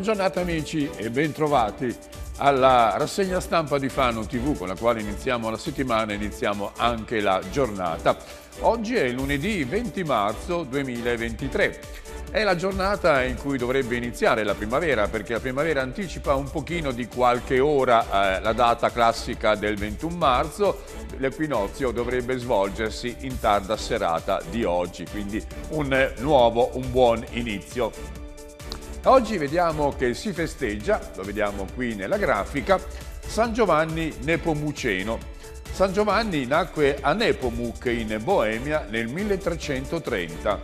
Buona giornata amici e bentrovati alla rassegna stampa di Fano TV con la quale iniziamo la settimana e iniziamo anche la giornata. Oggi è lunedì 20 marzo 2023. È la giornata in cui dovrebbe iniziare la primavera perché la primavera anticipa un pochino di qualche ora eh, la data classica del 21 marzo. L'equinozio dovrebbe svolgersi in tarda serata di oggi, quindi un nuovo, un buon inizio. Oggi vediamo che si festeggia, lo vediamo qui nella grafica, San Giovanni Nepomuceno. San Giovanni nacque a Nepomuc in Boemia nel 1330.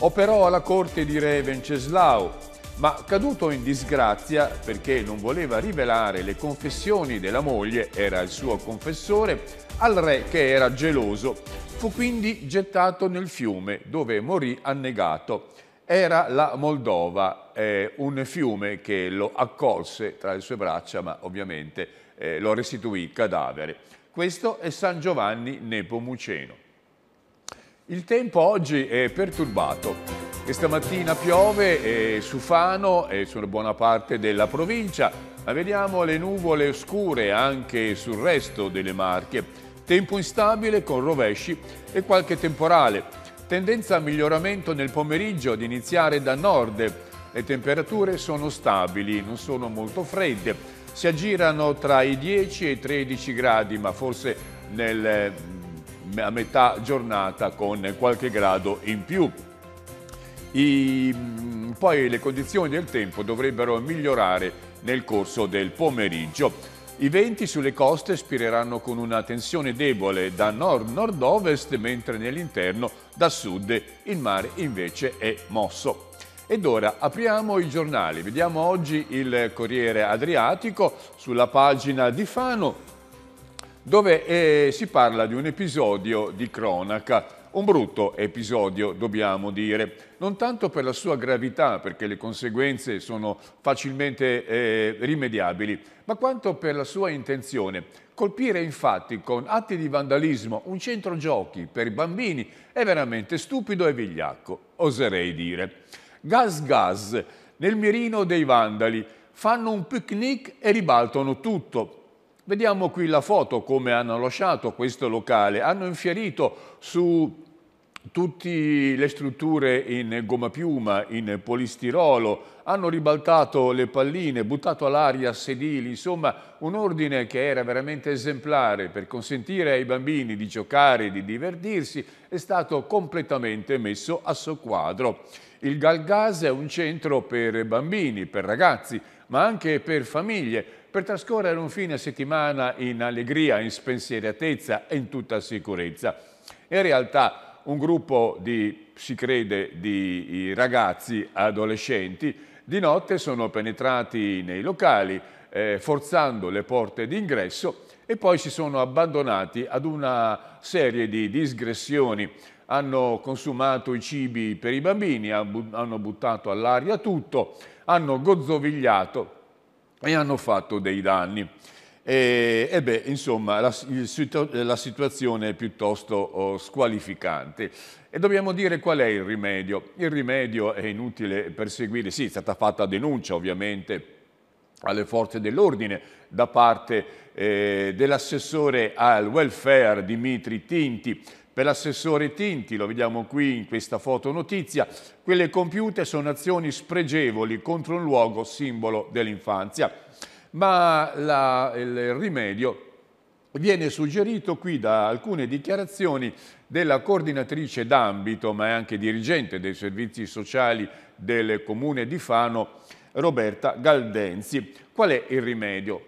Operò alla corte di re Venceslao, ma caduto in disgrazia perché non voleva rivelare le confessioni della moglie, era il suo confessore, al re che era geloso. Fu quindi gettato nel fiume, dove morì annegato. Era la Moldova, eh, un fiume che lo accolse tra le sue braccia, ma ovviamente eh, lo restituì cadavere. Questo è San Giovanni Nepomuceno. Il tempo oggi è perturbato. Questa mattina piove su Fano e su una buona parte della provincia, ma vediamo le nuvole oscure anche sul resto delle Marche. Tempo instabile con rovesci e qualche temporale. Tendenza a miglioramento nel pomeriggio ad iniziare da nord. Le temperature sono stabili, non sono molto fredde. Si aggirano tra i 10 e i 13 gradi, ma forse nel, mm, a metà giornata con qualche grado in più. I, mm, poi le condizioni del tempo dovrebbero migliorare nel corso del pomeriggio. I venti sulle coste spireranno con una tensione debole da nord-nord-ovest, mentre nell'interno da sud il mare invece è mosso. Ed ora apriamo i giornali. Vediamo oggi il Corriere Adriatico sulla pagina di Fano dove eh, si parla di un episodio di cronaca un brutto episodio, dobbiamo dire, non tanto per la sua gravità, perché le conseguenze sono facilmente eh, rimediabili, ma quanto per la sua intenzione. Colpire infatti con atti di vandalismo un centro giochi per bambini è veramente stupido e vigliacco, oserei dire. Gas gas, nel mirino dei vandali, fanno un picnic e ribaltano tutto. Vediamo qui la foto come hanno lasciato questo locale. Hanno infierito su Tutte le strutture in gomma piuma, in polistirolo, hanno ribaltato le palline, buttato all'aria sedili, insomma un ordine che era veramente esemplare per consentire ai bambini di giocare e di divertirsi è stato completamente messo a soquadro. Il Galgas è un centro per bambini, per ragazzi, ma anche per famiglie, per trascorrere un fine settimana in allegria, in spensieratezza e in tutta sicurezza. In realtà un gruppo di, si crede, di ragazzi adolescenti di notte sono penetrati nei locali eh, forzando le porte d'ingresso e poi si sono abbandonati ad una serie di disgressioni. Hanno consumato i cibi per i bambini, hanno buttato all'aria tutto, hanno gozzovigliato e hanno fatto dei danni. E, e beh, insomma, la, la, situazione è piuttosto oh, squalificante. E dobbiamo dire qual è il rimedio. Il rimedio è inutile perseguire, sì, è stata fatta denuncia ovviamente alle forze dell'ordine da parte eh, dell'assessore al welfare Dimitri Tinti, per l'assessore Tinti, lo vediamo qui in questa foto notizia, quelle compiute sono azioni spregevoli contro un luogo simbolo dell'infanzia ma la, il rimedio viene suggerito qui da alcune dichiarazioni della coordinatrice d'ambito, ma è anche dirigente dei servizi sociali del comune di Fano, Roberta Galdenzi. Qual è il rimedio?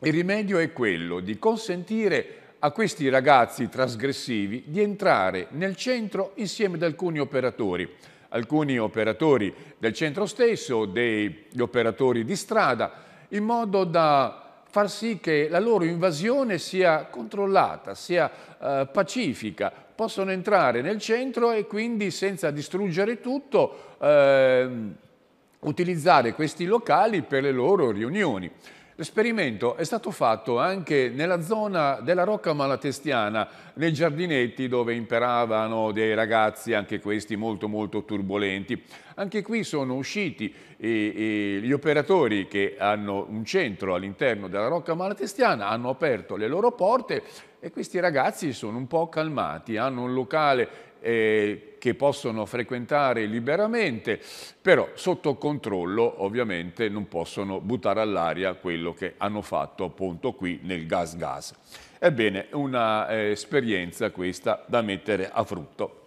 Il rimedio è quello di consentire a questi ragazzi trasgressivi di entrare nel centro insieme ad alcuni operatori alcuni operatori del centro stesso, degli operatori di strada, in modo da far sì che la loro invasione sia controllata, sia eh, pacifica, possono entrare nel centro e quindi senza distruggere tutto eh, utilizzare questi locali per le loro riunioni. L'esperimento è stato fatto anche nella zona della Rocca Malatestiana, nei giardinetti dove imperavano dei ragazzi, anche questi molto molto turbolenti. Anche qui sono usciti e, e gli operatori che hanno un centro all'interno della Rocca Malatestiana, hanno aperto le loro porte e questi ragazzi sono un po' calmati, hanno un locale eh, che possono frequentare liberamente, però sotto controllo ovviamente non possono buttare all'aria quello che hanno fatto appunto qui nel gas gas. Ebbene, una eh, questa da mettere a frutto.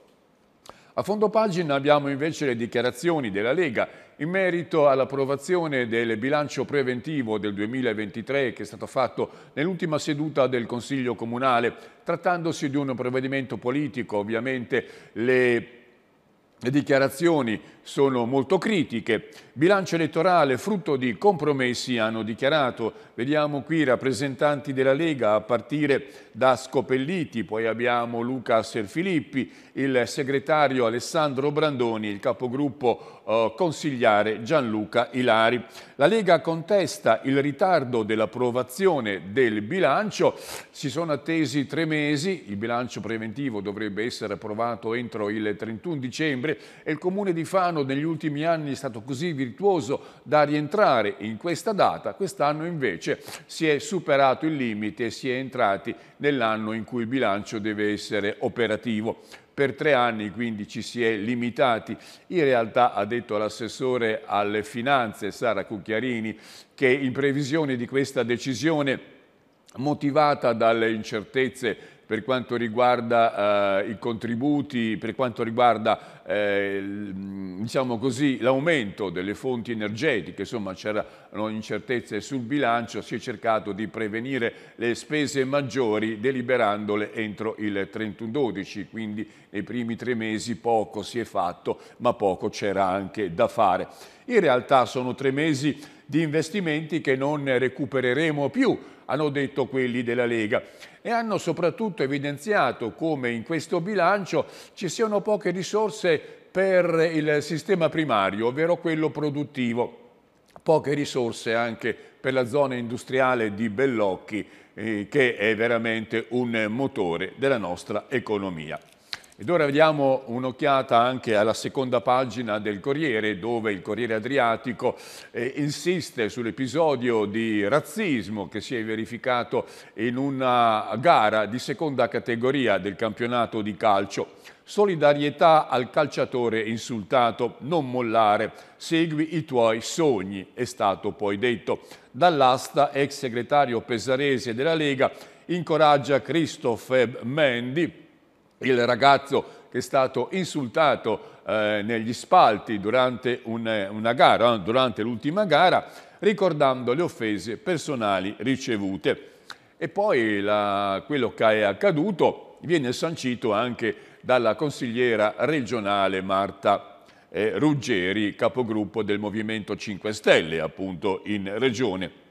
A fondo pagina abbiamo invece le dichiarazioni della Lega in merito all'approvazione del bilancio preventivo del 2023 che è stato fatto nell'ultima seduta del Consiglio Comunale. Trattandosi di un provvedimento politico, ovviamente le le dichiarazioni sono molto critiche. Bilancio elettorale frutto di compromessi hanno dichiarato. Vediamo qui i rappresentanti della Lega a partire da Scopelliti, poi abbiamo Luca Serfilippi, il segretario Alessandro Brandoni, il capogruppo eh, consigliare Gianluca Ilari. La Lega contesta il ritardo dell'approvazione del bilancio. Si sono attesi tre mesi. Il bilancio preventivo dovrebbe essere approvato entro il 31 dicembre settembre e il comune di Fano negli ultimi anni è stato così virtuoso da rientrare in questa data, quest'anno invece si è superato il limite e si è entrati nell'anno in cui il bilancio deve essere operativo per tre anni quindi ci si è limitati. In realtà ha detto l'assessore alle finanze Sara Cucchiarini che in previsione di questa decisione motivata dalle incertezze per quanto riguarda eh, i contributi, per quanto riguarda eh, mm, diciamo l'aumento delle fonti energetiche, insomma c'erano incertezze sul bilancio, si è cercato di prevenire le spese maggiori deliberandole entro il 31-12, quindi nei primi tre mesi poco si è fatto, ma poco c'era anche da fare. In realtà sono tre mesi di investimenti che non recupereremo più, hanno detto quelli della Lega e hanno soprattutto evidenziato come in questo bilancio ci siano poche risorse per il sistema primario, ovvero quello produttivo poche risorse anche per la zona industriale di Bellocchi, eh, che è veramente un motore della nostra economia. Ed ora diamo un'occhiata anche alla seconda pagina del Corriere, dove il Corriere Adriatico eh, insiste sull'episodio di razzismo che si è verificato in una gara di seconda categoria del campionato di calcio. Solidarietà al calciatore insultato, non mollare, segui i tuoi sogni, è stato poi detto. Dall'asta ex segretario pesarese della Lega incoraggia Christophe Mendy il ragazzo che è stato insultato eh, negli spalti durante un, eh, una gara, eh, durante l'ultima gara, ricordando le offese personali ricevute. E poi la, quello che è accaduto viene sancito anche dalla consigliera regionale Marta eh, Ruggeri, capogruppo del Movimento 5 Stelle appunto in regione.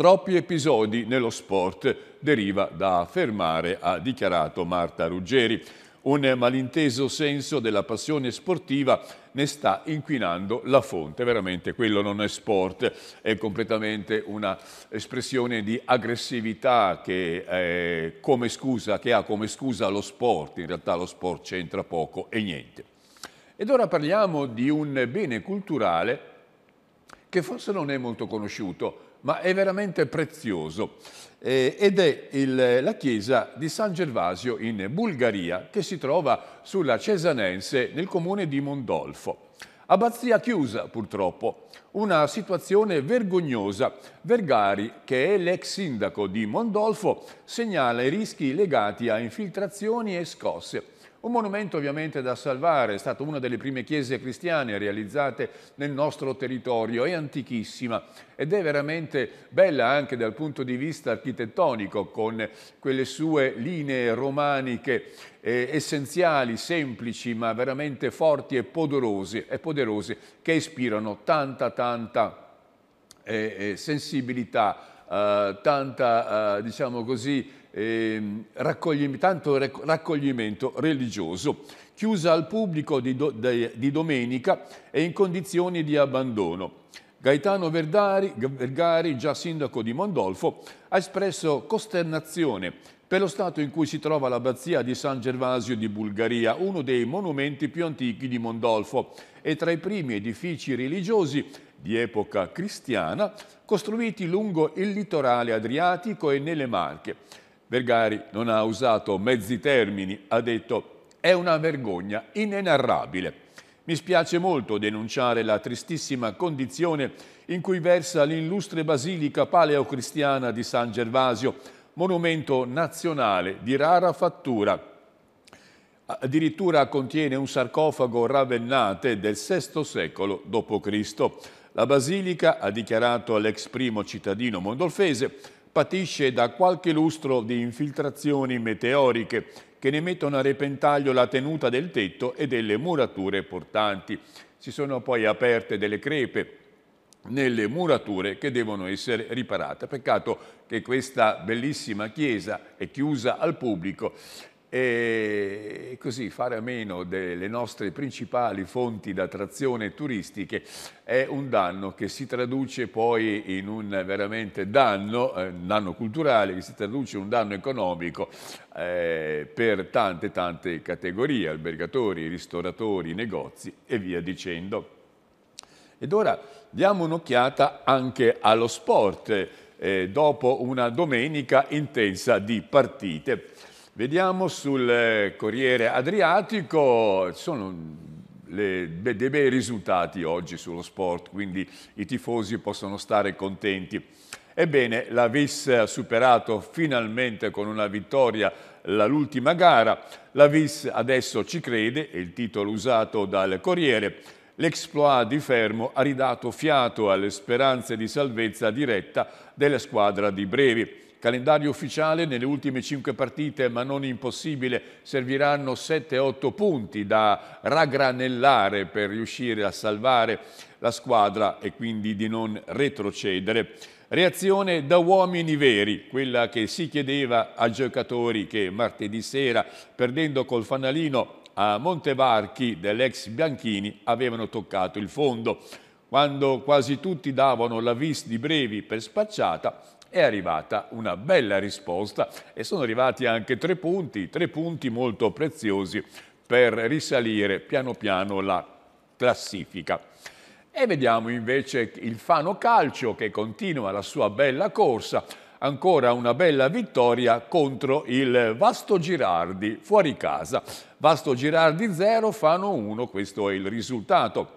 Troppi episodi nello sport deriva da affermare, ha dichiarato Marta Ruggeri. Un malinteso senso della passione sportiva ne sta inquinando la fonte. Veramente quello non è sport, è completamente un'espressione di aggressività che, eh, scusa, che ha come scusa lo sport. In realtà lo sport c'entra poco e niente. Ed ora parliamo di un bene culturale che forse non è molto conosciuto, ma è veramente prezioso eh, ed è il, la chiesa di San Gervasio in Bulgaria che si trova sulla Cesanense nel comune di Mondolfo. Abbazia chiusa purtroppo, una situazione vergognosa. Vergari, che è l'ex sindaco di Mondolfo, segnala i rischi legati a infiltrazioni e scosse. Un monumento ovviamente da salvare, è stata una delle prime chiese cristiane realizzate nel nostro territorio, è antichissima ed è veramente bella anche dal punto di vista architettonico, con quelle sue linee romaniche eh, essenziali, semplici, ma veramente forti e poderose, e poderose che ispirano tanta, tanta eh, eh sensibilità, eh, tanta, eh, diciamo così, eh, raccogli, tanto raccoglimento religioso, chiusa al pubblico di, do, de, di domenica e in condizioni di abbandono. Gaetano Verdari, Vergari, già sindaco di Mondolfo, ha espresso costernazione per lo stato in cui si trova l'abbazia di San Gervasio di Bulgaria, uno dei monumenti più antichi di Mondolfo e tra i primi edifici religiosi di epoca cristiana costruiti lungo il litorale adriatico e nelle Marche. Vergari non ha usato mezzi termini, ha detto è una vergogna inenarrabile. Mi spiace molto denunciare la tristissima condizione in cui versa l'illustre basilica paleocristiana di San Gervasio, monumento nazionale di rara fattura. Addirittura contiene un sarcofago ravennate del VI secolo d.C. La basilica, ha dichiarato l'ex primo cittadino mondolfese, patisce da qualche lustro di infiltrazioni meteoriche che ne mettono a repentaglio la tenuta del tetto e delle murature portanti. Si sono poi aperte delle crepe nelle murature che devono essere riparate. Peccato che questa bellissima chiesa è chiusa al pubblico e così fare a meno delle nostre principali fonti d'attrazione turistiche è un danno che si traduce poi in un veramente danno, un eh, danno culturale che si traduce in un danno economico eh, per tante tante categorie, albergatori, ristoratori, negozi e via dicendo. Ed ora diamo un'occhiata anche allo sport eh, dopo una domenica intensa di partite. Vediamo sul eh, Corriere Adriatico, sono le, dei bei risultati oggi sullo sport, quindi i tifosi possono stare contenti. Ebbene, la Vis ha superato finalmente con una vittoria l'ultima gara. La Vis adesso ci crede, è il titolo usato dal Corriere. L'exploit di Fermo ha ridato fiato alle speranze di salvezza diretta della squadra di Brevi. Calendario ufficiale, nelle ultime 5 partite, ma non impossibile, serviranno 7-8 punti da raggranellare per riuscire a salvare la squadra e quindi di non retrocedere. Reazione da uomini veri, quella che si chiedeva a giocatori che martedì sera, perdendo col fanalino a Montevarchi dell'ex Bianchini, avevano toccato il fondo. Quando quasi tutti davano la vis di Brevi per spacciata, è arrivata una bella risposta e sono arrivati anche tre punti, tre punti molto preziosi per risalire piano piano la classifica. E vediamo invece il Fano Calcio che continua la sua bella corsa, ancora una bella vittoria contro il Vasto Girardi fuori casa. Vasto Girardi 0, Fano 1, questo è il risultato.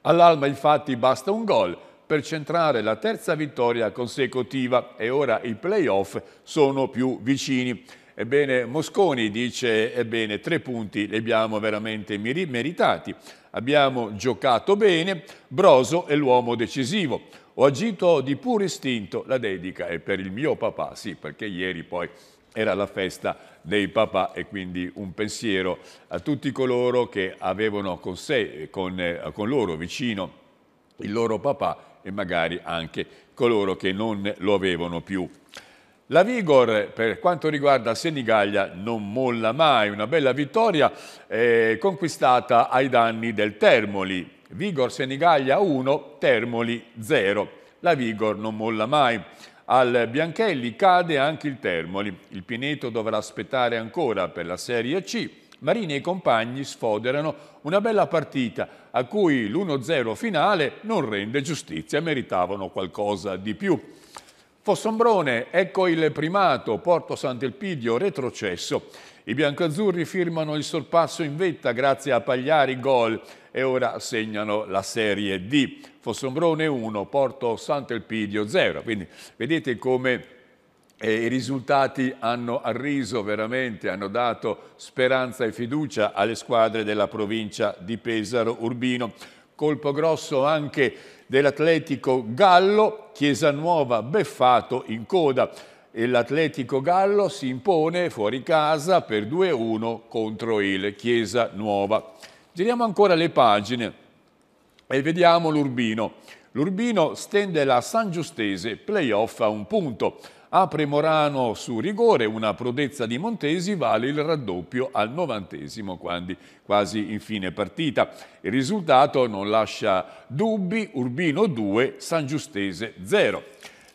All'alba infatti basta un gol per centrare la terza vittoria consecutiva e ora i playoff sono più vicini. Ebbene, Mosconi dice, ebbene, tre punti li abbiamo veramente meritati. Abbiamo giocato bene, Broso è l'uomo decisivo. Ho agito di puro istinto, la dedica è per il mio papà, sì, perché ieri poi era la festa dei papà e quindi un pensiero a tutti coloro che avevano con sé, con, con loro vicino il loro papà e magari anche coloro che non lo avevano più. La Vigor per quanto riguarda Senigallia non molla mai, una bella vittoria eh, conquistata ai danni del Termoli. Vigor Senigallia 1, Termoli 0. La Vigor non molla mai. Al Bianchelli cade anche il Termoli. Il Pineto dovrà aspettare ancora per la Serie C Marini e i compagni sfoderano una bella partita a cui l'1-0 finale non rende giustizia, meritavano qualcosa di più. Fossombrone, ecco il primato, Porto Sant'Elpidio retrocesso. I biancoazzurri firmano il sorpasso in vetta grazie a Pagliari gol e ora segnano la Serie D. Fossombrone 1, Porto Sant'Elpidio 0. Quindi vedete come e I risultati hanno arriso veramente, hanno dato speranza e fiducia alle squadre della provincia di Pesaro Urbino. Colpo grosso anche dell'Atletico Gallo, Chiesanuova beffato in coda. L'Atletico Gallo si impone fuori casa per 2-1 contro il Chiesanuova. Giriamo ancora le pagine e vediamo l'Urbino. L'Urbino stende la San Giustese, playoff a un punto. Apre Morano su rigore, una prodezza di Montesi vale il raddoppio al novantesimo, quindi quasi in fine partita. Il risultato non lascia dubbi, Urbino 2, San Giustese 0.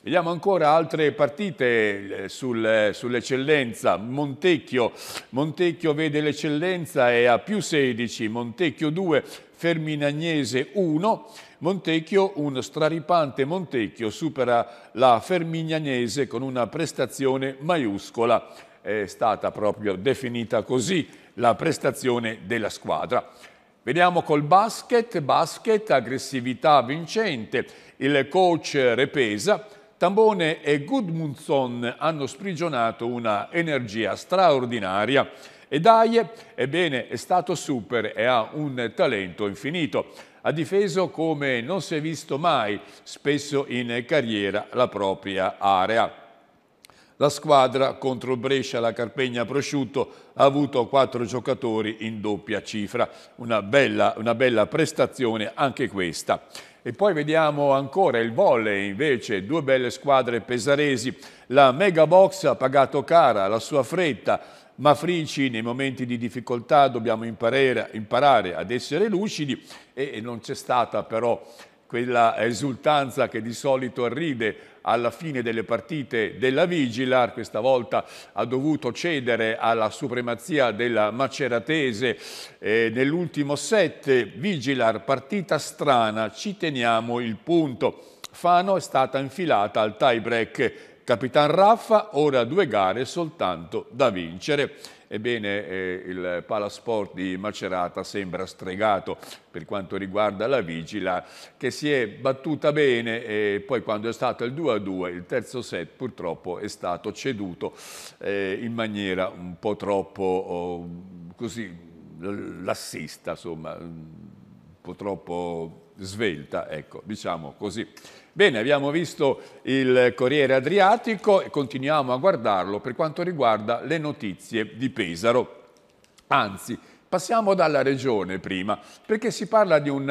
Vediamo ancora altre partite sul, sull'eccellenza. Montecchio. Montecchio vede l'eccellenza e ha più 16, Montecchio 2, Ferminagnese 1. Montecchio, un straripante Montecchio, supera la Ferminagnese con una prestazione maiuscola. È stata proprio definita così la prestazione della squadra. Vediamo col basket, basket, aggressività vincente. Il coach Repesa Tambone e Gudmundsson hanno sprigionato una energia straordinaria e Daie, ebbene, è stato super e ha un talento infinito. Ha difeso come non si è visto mai, spesso in carriera, la propria area. La squadra contro il Brescia, la Carpegna Prosciutto, ha avuto quattro giocatori in doppia cifra. Una bella, una bella prestazione anche questa. E poi vediamo ancora il volley, invece, due belle squadre pesaresi. La Mega Box ha pagato cara la sua fretta, ma Frici nei momenti di difficoltà dobbiamo imparare, imparare ad essere lucidi e non c'è stata però quella esultanza che di solito arride alla fine delle partite della Vigilar, questa volta ha dovuto cedere alla supremazia della Maceratese eh, nell'ultimo set. Vigilar, partita strana, ci teniamo il punto. Fano è stata infilata al tie break Capitan Raffa, ora due gare soltanto da vincere. Ebbene, eh, il palasport di Macerata sembra stregato per quanto riguarda la Vigila, che si è battuta bene e poi quando è stato il 2-2, il terzo set purtroppo è stato ceduto eh, in maniera un po' troppo oh, così lassista, insomma, un po' troppo svelta, ecco, diciamo così. Bene, abbiamo visto il Corriere Adriatico e continuiamo a guardarlo per quanto riguarda le notizie di Pesaro. Anzi, Passiamo dalla regione prima, perché si parla di un,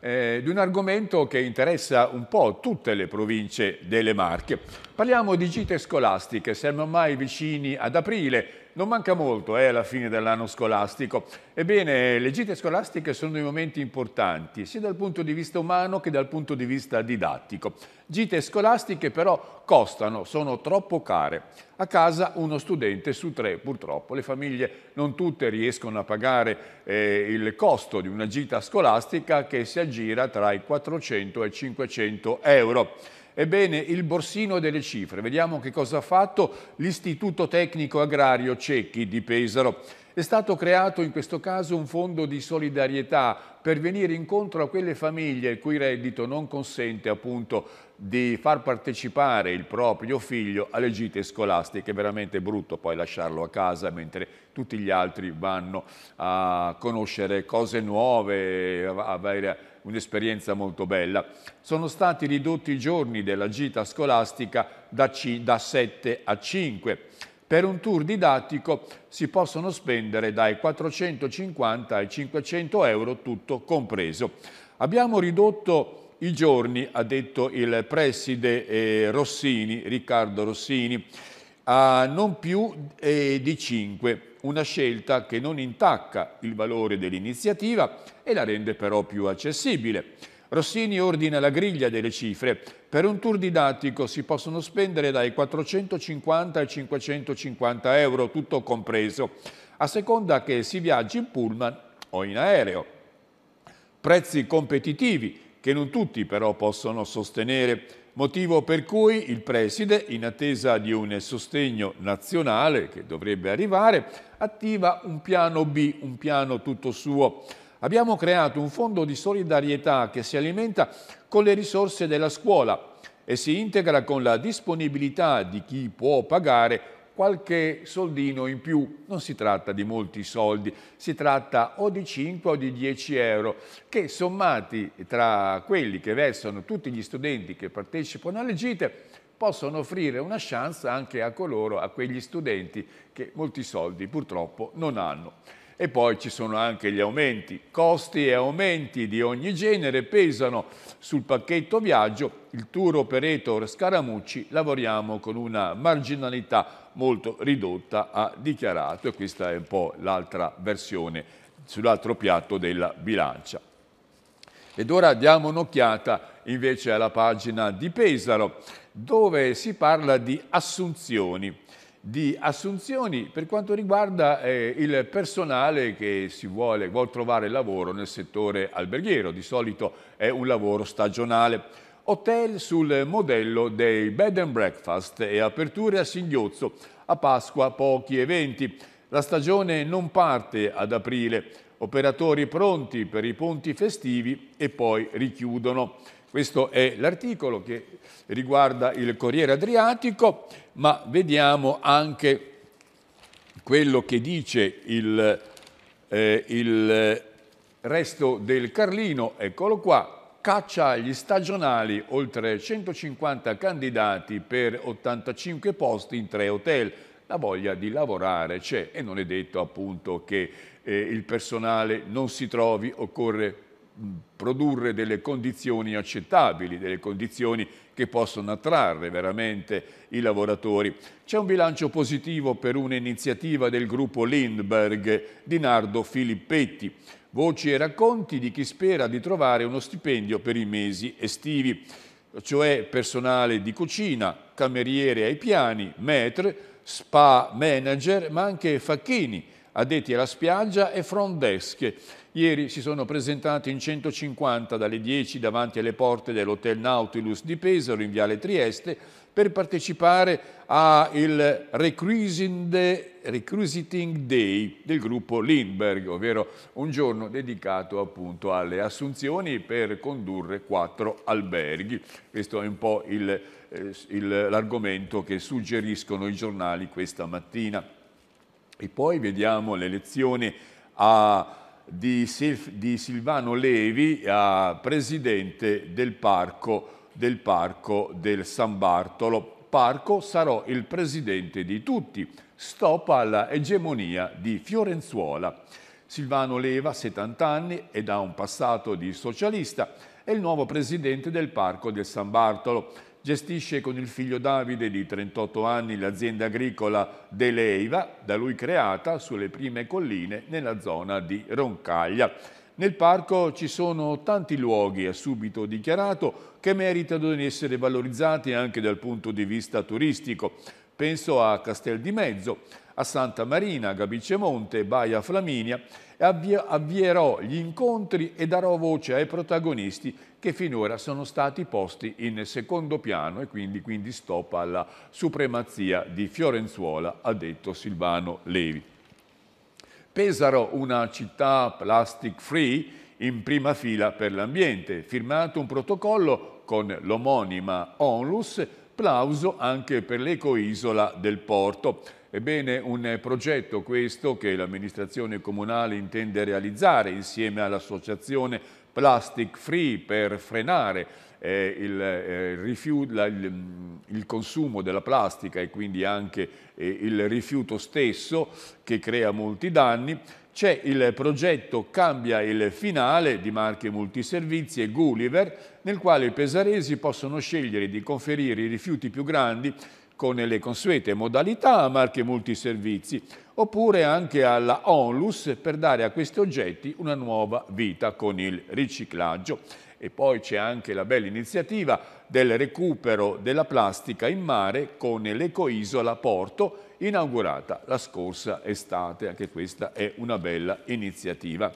eh, di un, argomento che interessa un po' tutte le province delle Marche. Parliamo di gite scolastiche, siamo ormai vicini ad aprile, non manca molto eh, alla fine dell'anno scolastico. Ebbene, le gite scolastiche sono dei momenti importanti, sia dal punto di vista umano che dal punto di vista didattico. Gite scolastiche però costano, sono troppo care. A casa uno studente su tre, purtroppo. Le famiglie non tutte riescono a pagare eh, il costo di una gita scolastica che si aggira tra i 400 e i 500 euro. Ebbene, il borsino delle cifre, vediamo che cosa ha fatto l'Istituto Tecnico Agrario Cecchi di Pesaro. È stato creato in questo caso un fondo di solidarietà per venire incontro a quelle famiglie il cui reddito non consente appunto di far partecipare il proprio figlio alle gite scolastiche. È veramente brutto poi lasciarlo a casa mentre tutti gli altri vanno a conoscere cose nuove, a avere un'esperienza molto bella. Sono stati ridotti i giorni della gita scolastica da, C, da 7 a 5. Per un tour didattico si possono spendere dai 450 ai 500 euro tutto compreso. Abbiamo ridotto i giorni, ha detto il preside eh, Rossini, Riccardo Rossini, a non più eh, di 5, una scelta che non intacca il valore dell'iniziativa e la rende però più accessibile. Rossini ordina la griglia delle cifre. Per un tour didattico si possono spendere dai 450 ai 550 euro, tutto compreso, a seconda che si viaggi in pullman o in aereo. Prezzi competitivi che non tutti però possono sostenere motivo per cui il preside, in attesa di un sostegno nazionale che dovrebbe arrivare, attiva un piano B, un piano tutto suo. Abbiamo creato un fondo di solidarietà che si alimenta con le risorse della scuola e si integra con la disponibilità di chi può pagare qualche soldino in più. Non si tratta di molti soldi, si tratta o di 5 o di 10 euro, che sommati tra quelli che versano tutti gli studenti che partecipano alle gite possono offrire una chance anche a coloro, a quegli studenti che molti soldi purtroppo non hanno. E poi ci sono anche gli aumenti. Costi e aumenti di ogni genere pesano sul pacchetto viaggio. Il tour operator Scaramucci lavoriamo con una marginalità molto ridotta, ha dichiarato, e questa è un po' l'altra versione sull'altro piatto della bilancia. Ed ora diamo un'occhiata invece alla pagina di Pesaro, dove si parla di assunzioni di assunzioni per quanto riguarda eh, il personale che si vuole, vuole trovare lavoro nel settore alberghiero, di solito è un lavoro stagionale hotel sul modello dei bed and breakfast e aperture a singhiozzo, a Pasqua pochi eventi. La stagione non parte ad aprile, operatori pronti per i ponti festivi e poi richiudono. Questo è l'articolo che riguarda il Corriere Adriatico, ma vediamo anche quello che dice il, eh, il resto del Carlino, eccolo qua, caccia agli stagionali oltre 150 candidati per 85 posti in tre hotel. La voglia di lavorare c'è e non è detto appunto che eh, il personale non si trovi, occorre produrre delle condizioni accettabili, delle condizioni che possono attrarre veramente i lavoratori. C'è un bilancio positivo per un'iniziativa del gruppo Lindbergh di Nardo Filippetti Voci e racconti di chi spera di trovare uno stipendio per i mesi estivi, cioè personale di cucina, cameriere ai piani, maître, spa manager, ma anche facchini, addetti alla spiaggia e front desk. Ieri si sono presentati in 150 dalle 10 davanti alle porte dell'Hotel Nautilus di Pesaro in Viale Trieste per partecipare al Recruiting Day del gruppo Lindbergh, ovvero un giorno dedicato appunto alle assunzioni per condurre quattro alberghi. Questo è un po' eh, l'argomento che suggeriscono i giornali questa mattina. E poi vediamo l'elezione a di, Silvano Levi, presidente del parco del Parco del San Bartolo. Parco sarò il presidente di tutti. Stop alla egemonia di Fiorenzuola. Silvano Leva, 70 anni ed ha un passato di socialista, è il nuovo presidente del Parco del San Bartolo. Gestisce con il figlio Davide di 38 anni l'azienda agricola Deleiva, da lui creata sulle prime colline nella zona di Roncaglia nel parco ci sono tanti luoghi, ha subito dichiarato, che meritano di essere valorizzati anche dal punto di vista turistico. Penso a Castel di Mezzo, a Santa Marina, Gabicemonte, Baia Flaminia e avvierò gli incontri e darò voce ai protagonisti che finora sono stati posti in secondo piano e quindi, quindi stop alla supremazia di Fiorenzuola, ha detto Silvano Levi. Pesaro, una città plastic free in prima fila per l'ambiente, firmato un protocollo con l'omonima Onlus, plauso anche per l'ecoisola del porto. Ebbene, un progetto questo che l'amministrazione comunale intende realizzare insieme all'associazione Plastic Free per frenare eh, il, eh, rifiuto, la, il, mm, il, consumo della plastica e quindi anche eh, il rifiuto stesso che crea molti danni. C'è il progetto Cambia il finale di Marche Multiservizi e Gulliver, nel quale i pesaresi possono scegliere di conferire i rifiuti più grandi con le consuete modalità a Marche Multiservizi oppure anche alla Onlus per dare a questi oggetti una nuova vita con il riciclaggio e poi c'è anche la bella iniziativa del recupero della plastica in mare con l'ecoisola Porto inaugurata la scorsa estate, anche questa è una bella iniziativa.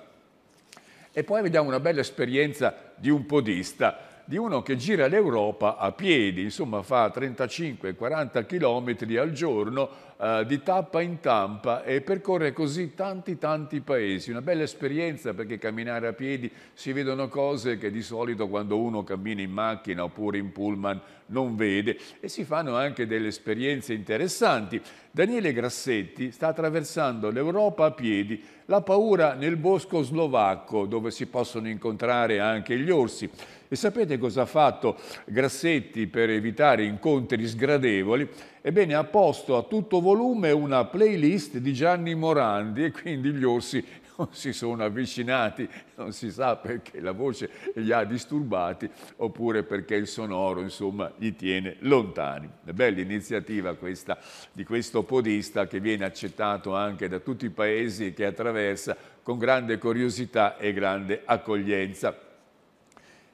E poi vediamo una bella esperienza di un podista, di uno che gira l'Europa a piedi, insomma fa 35-40 km al giorno eh, di tappa in tampa e percorre così tanti tanti paesi. Una bella esperienza perché camminare a piedi si vedono cose che di solito quando uno cammina in macchina oppure in pullman non vede e si fanno anche delle esperienze interessanti. Daniele Grassetti sta attraversando l'Europa a piedi, la paura nel bosco slovacco dove si possono incontrare anche gli orsi. E sapete cosa ha fatto Grassetti per evitare incontri sgradevoli? Ebbene, ha posto a tutto volume una playlist di Gianni Morandi e quindi gli orsi non si sono avvicinati, non si sa perché la voce li ha disturbati oppure perché il sonoro insomma li tiene lontani. Una bella iniziativa questa di questo podista che viene accettato anche da tutti i paesi che attraversa con grande curiosità e grande accoglienza.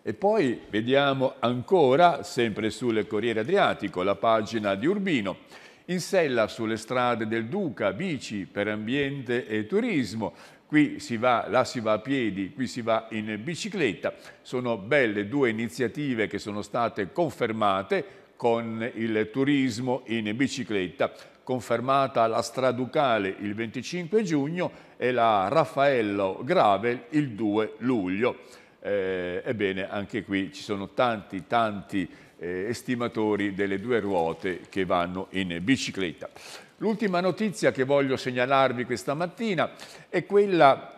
E poi vediamo ancora, sempre sul Corriere Adriatico, la pagina di Urbino. In sella sulle strade del Duca, bici per ambiente e turismo. Qui si va, là si va a piedi, qui si va in bicicletta. Sono belle due iniziative che sono state confermate con il turismo in bicicletta confermata la Straducale il 25 giugno e la Raffaello Gravel il 2 luglio eh, ebbene anche qui ci sono tanti tanti eh, estimatori delle due ruote che vanno in bicicletta. L'ultima notizia che voglio segnalarvi questa mattina è quella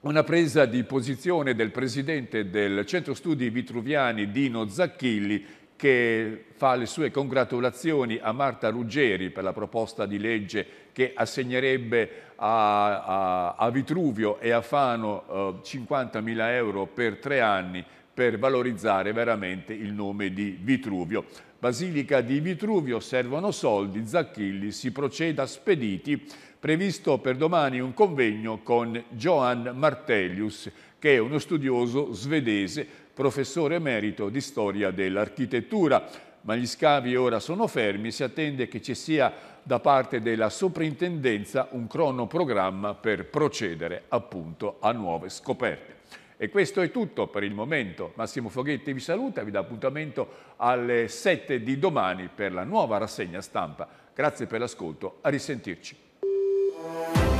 una presa di posizione del presidente del Centro Studi Vitruviani Dino Zacchilli che fa le sue congratulazioni a Marta Ruggeri per la proposta di legge che assegnerebbe a, a, a Vitruvio e a Fano eh, 50.000 euro per tre anni per valorizzare veramente il nome di Vitruvio. Basilica di Vitruvio servono soldi, Zacchilli si proceda spediti, previsto per domani un convegno con Johan Martellius, che è uno studioso svedese, professore emerito di storia dell'architettura ma gli scavi ora sono fermi e si attende che ci sia da parte della soprintendenza un cronoprogramma per procedere appunto a nuove scoperte. E questo è tutto per il momento. Massimo Foghetti vi saluta, e vi dà appuntamento alle 7 di domani per la nuova rassegna stampa. Grazie per l'ascolto, a risentirci.